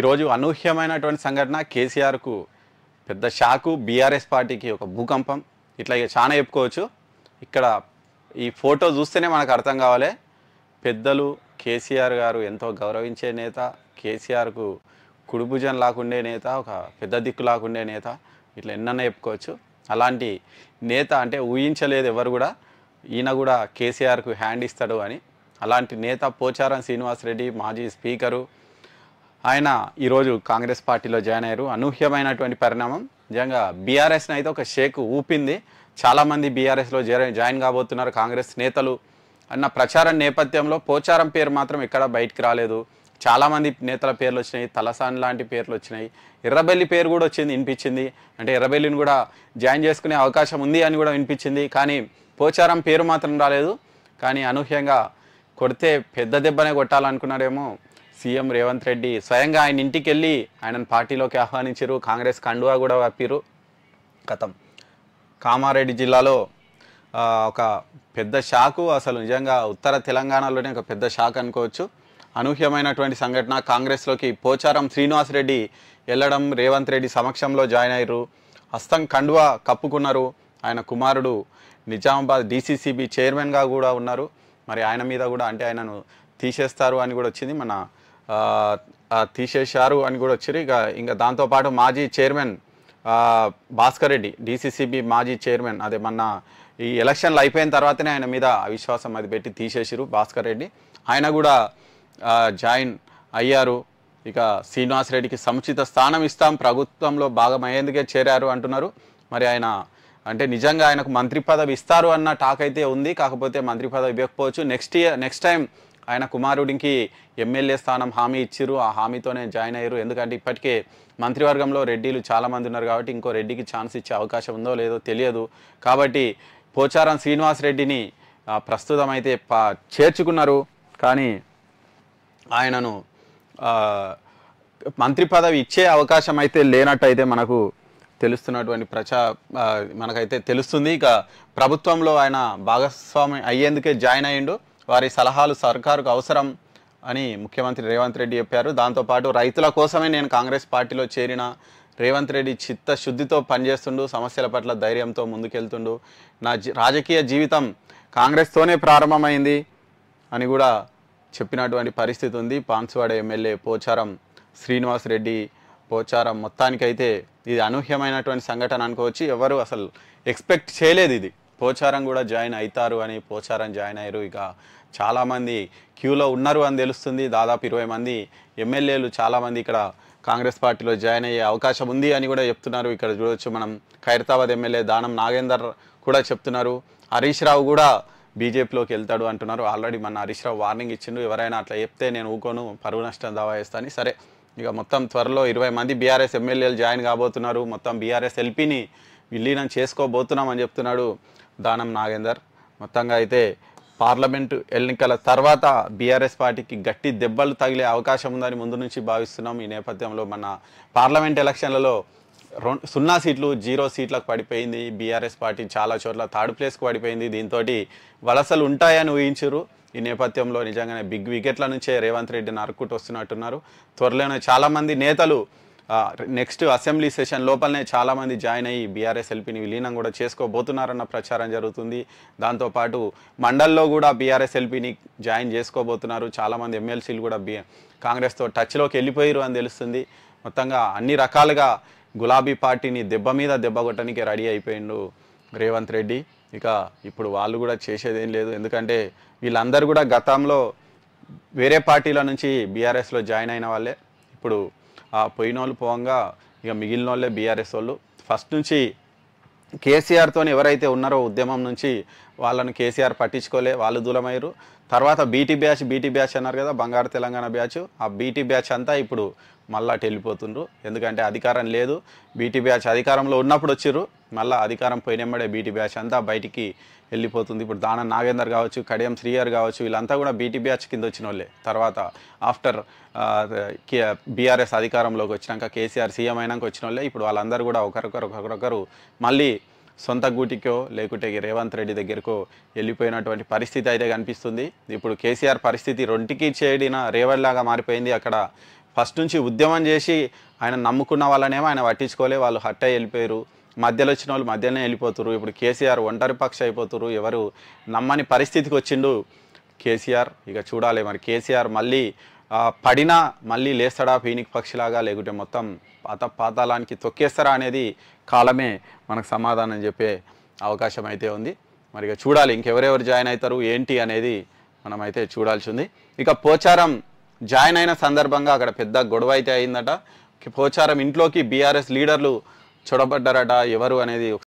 ఈరోజు అనూహ్యమైనటువంటి సంఘటన కేసీఆర్కు పెద్ద షాకు బీఆర్ఎస్ పార్టీకి ఒక భూకంపం ఇట్లా ఇక చాలా చెప్పుకోవచ్చు ఇక్కడ ఈ ఫోటో చూస్తేనే మనకు అర్థం కావాలి పెద్దలు కేసీఆర్ గారు ఎంతో గౌరవించే నేత కేసీఆర్కు కుడుభుజం లాకుండే నేత ఒక పెద్ద దిక్కు లాకుండే నేత ఇట్లా ఎన్నన్నా చెప్పుకోవచ్చు అలాంటి నేత అంటే ఊహించలేదు ఎవరు కూడా ఈయన కూడా కేసీఆర్కు హ్యాండ్ ఇస్తాడు అని అలాంటి నేత పోచారం శ్రీనివాసరెడ్డి మాజీ స్పీకరు ఆయన ఈరోజు కాంగ్రెస్ పార్టీలో జాయిన్ అయ్యారు అనూహ్యమైనటువంటి పరిణామం నిజంగా బీఆర్ఎస్ని అయితే ఒక షేక్ ఊపింది చాలామంది బీఆర్ఎస్లో జాయిన్ కాబోతున్నారు కాంగ్రెస్ నేతలు అన్న ప్రచారం నేపథ్యంలో పోచారం పేరు మాత్రం ఎక్కడ బయటికి రాలేదు చాలామంది నేతల పేర్లు వచ్చినాయి తలసాని లాంటి పేర్లు వచ్చినాయి ఎర్రబెల్లి పేరు కూడా వచ్చింది వినిపించింది అంటే ఎర్రబెల్లిని కూడా జాయిన్ చేసుకునే అవకాశం ఉంది అని కూడా వినిపించింది కానీ పోచారం పేరు మాత్రం రాలేదు కానీ అనూహ్యంగా కొడితే పెద్ద దెబ్బనే కొట్టాలనుకున్నాడేమో సీఎం రేవంత్ రెడ్డి స్వయంగా ఆయన ఇంటికి వెళ్ళి ఆయనను పార్టీలోకి ఆహ్వానించారు కాంగ్రెస్ కండువా కూడా కప్పిరు కథం కామారెడ్డి జిల్లాలో ఒక పెద్ద షాకు అసలు నిజంగా ఉత్తర తెలంగాణలోనే ఒక పెద్ద షాక్ అనుకోవచ్చు అనూహ్యమైనటువంటి సంఘటన కాంగ్రెస్లోకి పోచారం శ్రీనివాస్ రెడ్డి వెళ్ళడం రేవంత్ రెడ్డి సమక్షంలో జాయిన్ అయ్యారు హస్తం కండువా కప్పుకున్నారు ఆయన కుమారుడు నిజామాబాద్ డీసీసీబీ చైర్మన్గా కూడా ఉన్నారు మరి ఆయన మీద కూడా అంటే ఆయనను తీసేస్తారు అని కూడా వచ్చింది మన తీసేశారు అని కూడా వచ్చారు ఇక ఇంకా దాంతోపాటు మాజీ చైర్మన్ భాస్కర్ రెడ్డి డీసీసీబీ మాజీ చైర్మన్ అదే మొన్న ఈ ఎలక్షన్లు అయిపోయిన తర్వాతనే ఆయన మీద అవిశ్వాసం అది పెట్టి తీసేసిరు భాస్కర్ రెడ్డి ఆయన కూడా జాయిన్ అయ్యారు ఇక శ్రీనివాస్ రెడ్డికి సముచిత స్థానం ఇస్తాం ప్రభుత్వంలో భాగం అయ్యేందుకే చేరారు అంటున్నారు మరి ఆయన అంటే నిజంగా ఆయనకు మంత్రి పదవి ఇస్తారు అన్న టాక్ అయితే ఉంది కాకపోతే మంత్రి పదవి ఇవ్వకపోవచ్చు నెక్స్ట్ ఇయర్ నెక్స్ట్ టైం ఆయన కుమారుడికి ఎమ్మెల్యే స్థానం హామీ ఇచ్చిరు ఆ హామీతోనే జాయిన్ అయ్యారు ఎందుకంటే ఇప్పటికే మంత్రివర్గంలో రెడ్డిలు చాలామంది ఉన్నారు కాబట్టి ఇంకో రెడ్డికి ఛాన్స్ ఇచ్చే అవకాశం ఉందో లేదో తెలియదు కాబట్టి పోచారం శ్రీనివాస్ రెడ్డిని ప్రస్తుతం అయితే చేర్చుకున్నారు కానీ ఆయనను మంత్రి పదవి ఇచ్చే అవకాశం అయితే లేనట్టయితే మనకు తెలుస్తున్నటువంటి ప్రచా మనకైతే తెలుస్తుంది ఇక ప్రభుత్వంలో ఆయన భాగస్వామి అయ్యేందుకే జాయిన్ అయ్యిండు వారి సలహాలు సర్కారుకు అవసరం అని ముఖ్యమంత్రి రేవంత్ రెడ్డి చెప్పారు దాంతోపాటు రైతుల కోసమే నేను కాంగ్రెస్ పార్టీలో చేరిన రేవంత్ రెడ్డి చిత్తశుద్ధితో పనిచేస్తుండు సమస్యల పట్ల ధైర్యంతో ముందుకెళ్తుండు నా రాజకీయ జీవితం కాంగ్రెస్తోనే ప్రారంభమైంది అని కూడా చెప్పినటువంటి పరిస్థితి ఉంది పాన్సువాడ ఎమ్మెల్యే పోచారం శ్రీనివాస్ రెడ్డి పోచారం మొత్తానికైతే ఇది అనూహ్యమైనటువంటి సంఘటన అనుకోవచ్చు ఎవరు అసలు ఎక్స్పెక్ట్ చేయలేదు ఇది పోచారం కూడా జాయిన్ అవుతారు అని పోచారం జాయిన్ అయ్యారు ఇక చాలామంది క్యూలో ఉన్నారు అని తెలుస్తుంది దాదాపు ఇరవై మంది ఎమ్మెల్యేలు చాలామంది ఇక్కడ కాంగ్రెస్ పార్టీలో జాయిన్ అయ్యే అవకాశం ఉంది అని కూడా చెప్తున్నారు ఇక్కడ చూడవచ్చు మనం ఖైరతాబాద్ ఎమ్మెల్యే దానం నాగేందర్ కూడా చెప్తున్నారు హరీష్ రావు కూడా బీజేపీలోకి వెళ్తాడు అంటున్నారు ఆల్రెడీ మన హరీష్ రావు వార్నింగ్ ఇచ్చిండు ఎవరైనా అట్లా చెప్తే నేను ఊకోను పరువు నష్టం దావా వేస్తాను సరే ఇక మొత్తం త్వరలో ఇరవై మంది బీఆర్ఎస్ ఎమ్మెల్యేలు జాయిన్ కాబోతున్నారు మొత్తం బీఆర్ఎస్ ఎల్పీని విలీనం అని చెప్తున్నాడు దానం నాగేందర్ మొత్తంగా అయితే పార్లమెంటు ఎన్నికల తర్వాత బీఆర్ఎస్ పార్టీకి గట్టి దెబ్బలు తగిలే అవకాశం ఉందని ముందు నుంచి భావిస్తున్నాం ఈ నేపథ్యంలో మన పార్లమెంట్ ఎలక్షన్లలో రెండు సున్నా సీట్లు జీరో సీట్లకు పడిపోయింది బీఆర్ఎస్ పార్టీ చాలా చోట్ల థర్డ్ ప్లేస్కు పడిపోయింది దీంతో వలసలు ఉంటాయని ఊహించరు ఈ నేపథ్యంలో నిజంగానే బిగ్ వికెట్ల నుంచే రేవంత్ రెడ్డి నరుక్కుట్టు వస్తున్నట్టున్నారు త్వరలోనే చాలామంది నేతలు నెక్స్ట్ అసెంబ్లీ సెషన్ లోపలనే చాలామంది జాయిన్ అయ్యి బీఆర్ఎస్ ఎల్పీని విలీనం కూడా చేసుకోబోతున్నారన్న ప్రచారం జరుగుతుంది దాంతోపాటు మండల్లో కూడా బీఆర్ఎస్ ఎల్పీని జాయిన్ చేసుకోబోతున్నారు చాలామంది ఎమ్మెల్సీలు కూడా బీ కాంగ్రెస్తో టచ్లోకి వెళ్ళిపోయారు అని తెలుస్తుంది మొత్తంగా అన్ని రకాలుగా గులాబీ పార్టీని దెబ్బ మీద దెబ్బ కొట్టడానికి రెడీ అయిపోయిండు రేవంత్ రెడ్డి ఇక ఇప్పుడు వాళ్ళు కూడా చేసేదేం లేదు ఎందుకంటే వీళ్ళందరూ కూడా గతంలో వేరే పార్టీల నుంచి బీఆర్ఎస్లో జాయిన్ అయిన వాళ్ళే ఇప్పుడు పోయిన వాళ్ళు పోవంగా ఇక మిగిలిన వాళ్ళే బీఆర్ఎస్ వాళ్ళు ఫస్ట్ నుంచి కేసీఆర్తో ఎవరైతే ఉన్నారో ఉద్యమం నుంచి వాళ్ళను కేసీఆర్ పట్టించుకోలే వాళ్ళు దూలమయ్యారు తర్వాత బీటీ బ్యాచ్ బీటీ బ్యాచ్ అన్నారు కదా బంగారు తెలంగాణ బ్యాచ్ ఆ బీటీ బ్యాచ్ అంతా ఇప్పుడు మళ్ళా వెళ్ళిపోతుండ్రు ఎందుకంటే అధికారం లేదు బీటీ బ్యాచ్ అధికారంలో ఉన్నప్పుడు వచ్చిర్రు మళ్ళీ అధికారం పోయినమ్మడే బీటీ బ్యాచ్ అంతా బయటికి వెళ్ళిపోతుంది ఇప్పుడు దాన నాగేందర్ కావచ్చు కడియం శ్రీయర్ కావచ్చు వీళ్ళంతా కూడా బీటీ బ్యాచ్ కింద వచ్చిన వాళ్ళే తర్వాత ఆఫ్టర్ బీఆర్ఎస్ అధికారంలోకి వచ్చినాక కేసీఆర్ సీఎం అయినాక వచ్చిన వాళ్ళే ఇప్పుడు వాళ్ళందరూ కూడా ఒకరొకరు ఒకరొకరు మళ్ళీ సొంత గూటికో లేకుంటే రేవంత్ రెడ్డి దగ్గరకో వెళ్ళిపోయినటువంటి పరిస్థితి అయితే కనిపిస్తుంది ఇప్పుడు కేసీఆర్ పరిస్థితి రొంటికి చేయడిన రేవంత్ మారిపోయింది అక్కడ ఫస్ట్ నుంచి ఉద్యమం చేసి ఆయన నమ్ముకున్న వాళ్ళనేమో ఆయన పట్టించుకోలే వాళ్ళు హట్ట వెళ్ళిపోయారు మధ్యలో వచ్చిన వాళ్ళు మధ్యలోనే వెళ్ళిపోతారు ఇప్పుడు కేసీఆర్ ఒంటరి పక్ష అయిపోతారు ఎవరు నమ్మని పరిస్థితికి వచ్చిండు కేసీఆర్ ఇక చూడాలి మరి కేసీఆర్ మళ్ళీ పడినా మళ్ళీ లేస్తాడా ఫీనిక్ పక్షిలాగా లేకుంటే మొత్తం పాత పాతాలానికి తొక్కేస్తారా అనేది కాలమే మనకు సమాధానం చెప్పే అవకాశం అయితే ఉంది మరి ఇక చూడాలి ఇంకెవరెవరు జాయిన్ అవుతారు ఏంటి అనేది మనమైతే చూడాల్సి ఉంది ఇక పోచారం జాయిన్ అయిన సందర్భంగా అక్కడ పెద్ద గొడవ అయితే అయిందట పోచారం ఇంట్లోకి బీఆర్ఎస్ లీడర్లు చొడబడ్డారట ఎవరు అనేది